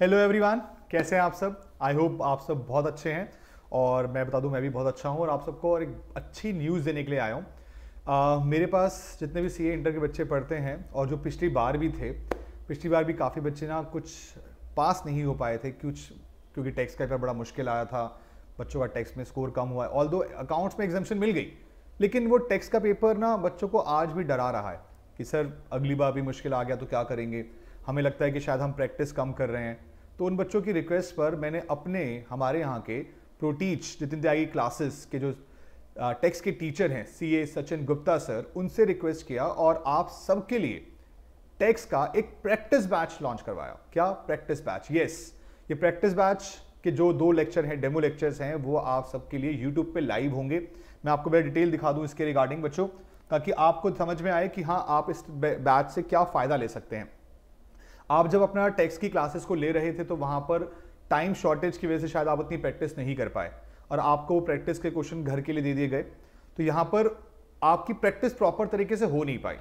hello everyone कैसे हैं आप सब आई होप आप सब बहुत अच्छे हैं और मैं बता दूं मैं भी बहुत अच्छा हूं और आप सबको और एक अच्छी न्यूज़ देने के लिए आया हूं uh, मेरे पास जितने भी सीए इंटर के बच्चे पढ़ते हैं और जो पिछली बार भी थे पिछली बार भी काफ़ी बच्चे ना कुछ पास नहीं हो पाए थे कुछ क्योंकि टैक्स का पेपर बड़ा मुश्किल आया था बच्चों का टैक्स में स्कोर कम हुआ है ऑल दो अकाउंट्स में एग्जामेशन मिल गई लेकिन वो टैक्स का पेपर ना बच्चों को आज भी डरा रहा है कि सर अगली बार भी मुश्किल आ गया तो क्या करेंगे हमें लगता है कि शायद हम प्रैक्टिस कम कर रहे हैं तो उन बच्चों की रिक्वेस्ट पर मैंने अपने हमारे यहाँ के प्रोटीच जितिन त्यागी क्लासेस के जो टेक्स के टीचर हैं C A Sachin Gupta sir उनसे रिक्वेस्ट किया और आप सबके लिए टेक्स का एक प्रैक्टिस बैच लॉन्च करवाया क्या प्रैक्टिस बैच यस ये प्रैक्टिस बैच के जो दो लेक्चर हैं डेमो लेक्चर्स हैं वो आप सबके लिए यूट्यूब पे लाइव होंगे मैं आपको मैं डिटेल दिखा दूं इसके रिगार्डिंग बच्चों ताकि आपको समझ में आए कि हाँ आप इस बैच से क्या फ़ायदा ले सकते हैं आप जब अपना टेक्स की क्लासेस को ले रहे थे तो वहां पर टाइम शॉर्टेज की वजह से शायद आप उतनी प्रैक्टिस नहीं कर पाए और आपको प्रैक्टिस के क्वेश्चन घर के लिए दे दिए गए तो यहाँ पर आपकी प्रैक्टिस प्रॉपर तरीके से हो नहीं पाई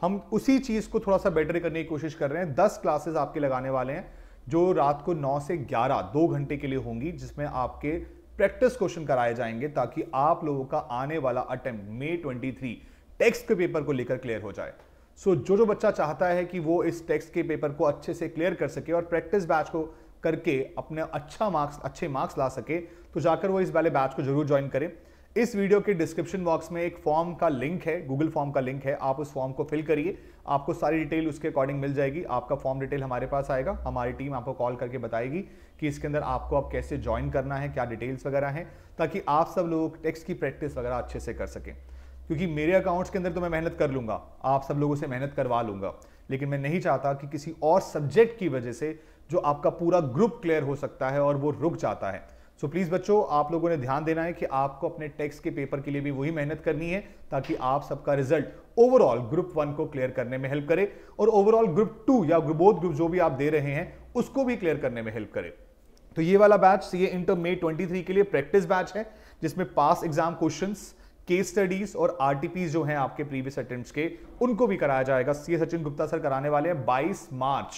हम उसी चीज़ को थोड़ा सा बेटर करने की कोशिश कर रहे हैं दस क्लासेस आपके लगाने वाले हैं जो रात को नौ से ग्यारह दो घंटे के लिए होंगी जिसमें आपके प्रैक्टिस क्वेश्चन कराए जाएंगे ताकि आप लोगों का आने वाला अटेम्प्ट मे थ्री टेक्स्ट के पेपर को लेकर क्लियर हो जाए सो so, जो जो बच्चा चाहता है कि वो इस टेक्स्ट के पेपर को अच्छे से क्लियर कर सके और प्रैक्टिस बैच को करके अपने अच्छा मार्क्स अच्छे मार्क्स ला सके तो जाकर वो इस वाले बैच को जरूर ज्वाइन करें इस वीडियो के डिस्क्रिप्शन बॉक्स में एक फॉर्म का लिंक है गूगल फॉर्म का लिंक है आप उस फॉर्म को फिल करिए आपको सारी डिटेल उसके अकॉर्डिंग मिल जाएगी आपका फॉर्म डिटेल हमारे पास आएगा हमारी टीम आपको कॉल करके बताएगी कि इसके अंदर आपको अब आप कैसे ज्वाइन करना है क्या डिटेल्स वगैरह हैं ताकि आप सब लोग टेक्स्ट की प्रैक्टिस वगैरह अच्छे से कर सकें क्योंकि मेरे अकाउंट्स के अंदर तो मैं मेहनत कर लूंगा आप सब लोगों से मेहनत करवा लूंगा लेकिन मैं नहीं चाहता कि किसी और सब्जेक्ट की वजह से जो आपका पूरा ग्रुप क्लियर हो सकता है और वो रुक जाता है सो प्लीज़ बच्चों आप लोगों ने ध्यान देना है कि आपको अपने टैक्स के पेपर के लिए भी वही मेहनत करनी है ताकि आप सबका रिजल्ट ओवरऑल ग्रुप वन को क्लियर करने में हेल्प करे और ओवरऑल ग्रुप टू या बोध ग्रुप जो भी आप दे रहे हैं उसको भी क्लियर करने में हेल्प करे तो ये वाला बैच ये इंटर मे ट्वेंटी के लिए प्रैक्टिस बैच है जिसमें past exam question case studies और आरटीपी जो हैं आपके प्रीवियस अटेम्प्ट के उनको भी कराया जाएगा सी सचिन गुप्ता सर कराने वाले हैं 22 मार्च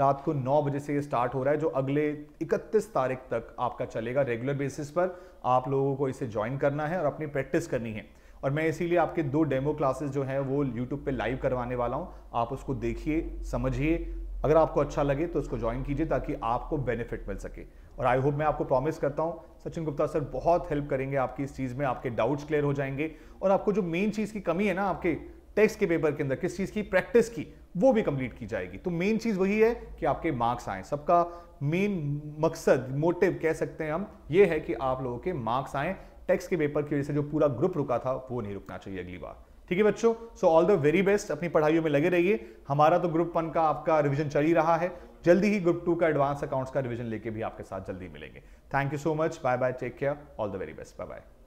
रात को 9 बजे से ये स्टार्ट हो रहा है जो अगले 31 तारीख तक आपका चलेगा रेगुलर बेसिस पर आप लोगों को इसे ज्वाइन करना है और अपनी प्रैक्टिस करनी है और मैं इसीलिए आपके दो डेमो क्लासेस जो हैं वो यूट्यूब पे लाइव करवाने वाला हूं आप उसको देखिए समझिए अगर आपको अच्छा लगे तो इसको ज्वाइन कीजिए ताकि आपको बेनिफिट मिल सके और आई होप मैं आपको प्रॉमिस करता हूँ सचिन गुप्ता सर बहुत हेल्प करेंगे आपकी इस चीज़ में आपके डाउट्स क्लियर हो जाएंगे और आपको जो मेन चीज़ की कमी है ना आपके टेक्स के पेपर के अंदर किस चीज़ की प्रैक्टिस की वो भी कंप्लीट की जाएगी तो मेन चीज़ वही है कि आपके मार्क्स आए सबका मेन मकसद मोटिव कह सकते हैं हम ये है कि आप लोगों के मार्क्स आए टेक्स्ट के पेपर की वजह से जो पूरा ग्रुप रुका था वो नहीं रुकना चाहिए अगली बार ठीक है बच्चों so all the very best अपनी पढ़ाइयों में लगे रहिए हमारा तो ग्रुप वन का आपका रिविजन चल ही रहा है जल्दी ही ग्रुप टू का एडवांस अकाउंट्स का रिविजन लेके भी आपके साथ जल्दी मिलेंगे thank you so much bye bye take care all the very best bye bye